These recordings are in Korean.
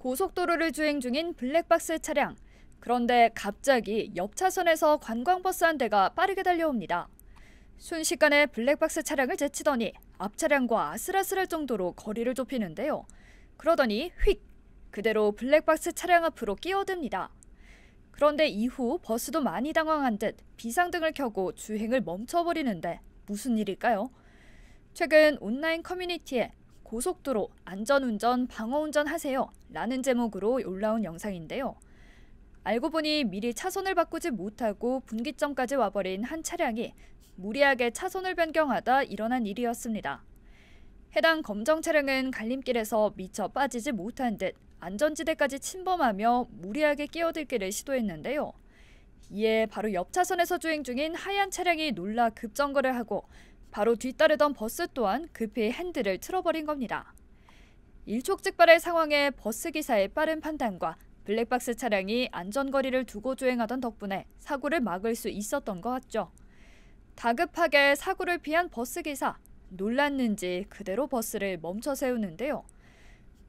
고속도로를 주행 중인 블랙박스 차량. 그런데 갑자기 옆 차선에서 관광버스 한 대가 빠르게 달려옵니다. 순식간에 블랙박스 차량을 제치더니 앞 차량과 아슬아슬할 정도로 거리를 좁히는데요. 그러더니 휙 그대로 블랙박스 차량 앞으로 끼어듭니다. 그런데 이후 버스도 많이 당황한 듯 비상등을 켜고 주행을 멈춰버리는데 무슨 일일까요? 최근 온라인 커뮤니티에 고속도로 안전운전, 방어운전 하세요. 라는 제목으로 올라온 영상인데요. 알고 보니 미리 차선을 바꾸지 못하고 분기점까지 와버린 한 차량이 무리하게 차선을 변경하다 일어난 일이었습니다. 해당 검정 차량은 갈림길에서 미처 빠지지 못한 듯 안전지대까지 침범하며 무리하게 끼어들기를 시도했는데요. 이에 바로 옆 차선에서 주행 중인 하얀 차량이 놀라 급정거를 하고 바로 뒤따르던 버스 또한 급히 핸들을 틀어버린 겁니다. 일촉즉발의 상황에 버스 기사의 빠른 판단과 블랙박스 차량이 안전거리를 두고 주행하던 덕분에 사고를 막을 수 있었던 것 같죠. 다급하게 사고를 피한 버스 기사, 놀랐는지 그대로 버스를 멈춰 세우는데요.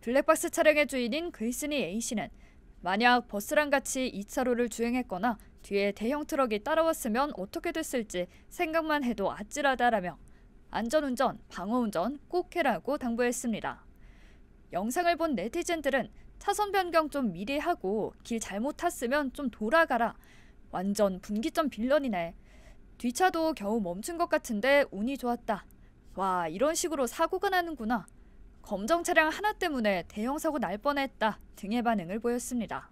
블랙박스 차량의 주인인 글쓴이 A씨는 만약 버스랑 같이 2차로를 주행했거나 뒤에 대형 트럭이 따라왔으면 어떻게 됐을지 생각만 해도 아찔하다라며 안전운전, 방어운전 꼭 해라고 당부했습니다. 영상을 본 네티즌들은 차선 변경 좀 미리 하고 길 잘못 탔으면 좀 돌아가라. 완전 분기점 빌런이네. 뒤차도 겨우 멈춘 것 같은데 운이 좋았다. 와, 이런 식으로 사고가 나는구나. 검정 차량 하나 때문에 대형 사고 날 뻔했다 등의 반응을 보였습니다.